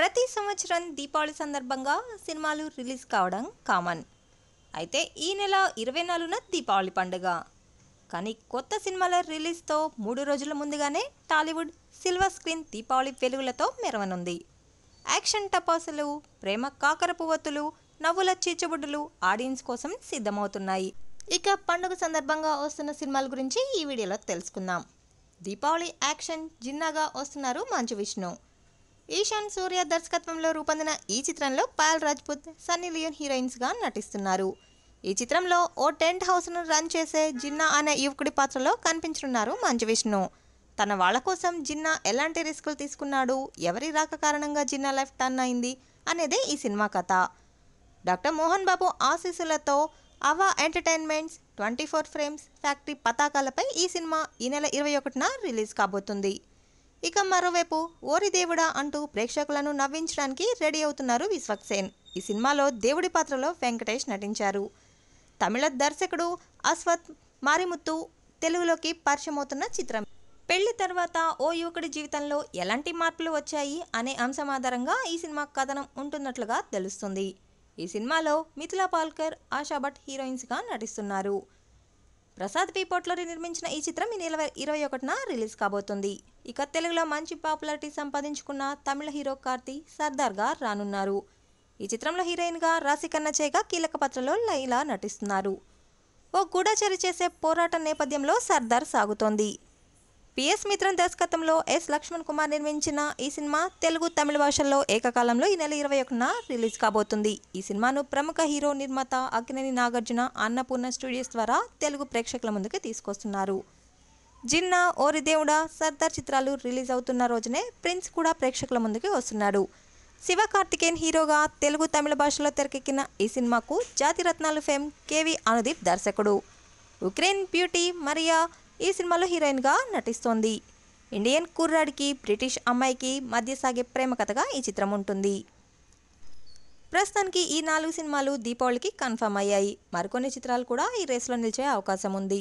ప్రతి సంవత్సరం దీపావళి సందర్భంగా సినిమాలు రిలీజ్ కావడం కామన్ అయితే ఈ నెల ఇరవై నాలుగున దీపావళి పండుగ కానీ కొత్త సినిమాల రిలీజ్తో మూడు రోజుల ముందుగానే టాలీవుడ్ సిల్వర్ స్క్రీన్ దీపావళి వెలుగులతో మెరవనుంది యాక్షన్ టపాసులు ప్రేమ కాకర పువ్వతులు నవ్వుల చీచబుడ్డులు ఆడియన్స్ కోసం సిద్ధమవుతున్నాయి ఇక పండుగ సందర్భంగా వస్తున్న సినిమాల గురించి ఈ వీడియోలో తెలుసుకుందాం దీపావళి యాక్షన్ జిన్నాగా వస్తున్నారు మంచు విష్ణు ఈశాన్ సూర్య దర్శకత్వంలో రూపొందిన ఈ చిత్రంలో పాల్ రాజ్పుత్ సన్నీ లియోన్ హీరోయిన్స్గా నటిస్తున్నారు ఈ చిత్రంలో ఓ టెంట్ హౌస్ను రన్ చేసే జిన్నా అనే యువకుడి పాత్రలో కనిపించనున్నారు మంచు విష్ణు తన వాళ్ళ కోసం జిన్నా ఎలాంటి రిస్కులు తీసుకున్నాడు ఎవరి రాక కారణంగా జిన్నా లైఫ్ టర్న్ అయింది అనేదే ఈ సినిమా కథ డాక్టర్ మోహన్ బాబు ఆశీస్సులతో Ava entertainments twenty four frames factory పతాకాలపై ఈ సినిమా ఈ నెల ఇరవై ఒకటిన రిలీజ్ కాబోతుంది ఇక మరోవైపు ఓరి దేవుడా అంటూ ప్రేక్షకులను నవ్వించడానికి రెడీ అవుతున్నారు విశ్వక్సేన్ ఈ సినిమాలో దేవుడి పాత్రలో వెంకటేష్ నటించారు తమిళ దర్శకుడు అశ్వత్ మారిముత్తు తెలుగులోకి పరిచయమవుతున్న చిత్రం పెళ్లి తర్వాత ఓ యువకుడి జీవితంలో ఎలాంటి మార్పులు వచ్చాయి అనే అంశం ఆధారంగా ఈ సినిమా కథనం ఉంటున్నట్లుగా తెలుస్తుంది ఈ సినిమాలో మిథిలా పాల్కర్ ఆశా భట్ హీరోయిన్స్గా నటిస్తున్నారు ప్రసాద్ పి నిర్మించిన ఈ చిత్రం ఈ నెల ఇరవై ఒకటిన రిలీజ్ కాబోతుంది ఇక తెలుగులో మంచి పాపులారిటీ సంపాదించుకున్న తమిళ హీరో కార్తి సర్దార్గా రానున్నారు ఈ చిత్రంలో హీరోయిన్గా రాశికన్న కన్నచేగా కీలక పాత్రలో లైలా నటిస్తున్నారు ఓ గూఢచరి చేసే పోరాటం నేపథ్యంలో సర్దార్ సాగుతోంది పిఎస్ మిత్రన్ దర్శకత్వంలో ఎస్ లక్ష్మణ్ కుమార్ నిర్మించిన ఈ సినిమా తెలుగు తమిళ భాషల్లో ఏకకాలంలో ఈ నెల ఇరవై ఒకటిన రిలీజ్ కాబోతుంది ఈ సినిమాను ప్రముఖ హీరో నిర్మాత అగ్నేని నాగార్జున అన్నపూర్ణ స్టూడియోస్ ద్వారా తెలుగు ప్రేక్షకుల ముందుకు తీసుకొస్తున్నారు జిన్నా ఓరి దేవుడా సర్దార్ చిత్రాలు రిలీజ్ అవుతున్న రోజునే ప్రిన్స్ కూడా ప్రేక్షకుల ముందుకి వస్తున్నాడు శివ కార్తికేయన్ హీరోగా తెలుగు తమిళ భాషలో తెరకెక్కిన ఈ సినిమాకు రత్నాలు ఫేమ్ కేవి అనుదీప్ దర్శకుడు ఉక్రెయిన్ బ్యూటీ మరియా ఈ సినిమాలో హీరోయిన్గా నటిస్తోంది ఇండియన్ కుర్రాడికి బ్రిటిష్ అమ్మాయికి మధ్య సాగే ప్రేమ కథగా ఈ చిత్రం ఉంటుంది ప్రస్తుతానికి ఈ నాలుగు సినిమాలు దీపావళికి కన్ఫర్మ్ అయ్యాయి మరికొన్ని చిత్రాలు కూడా ఈ రేసులో నిలిచే అవకాశం ఉంది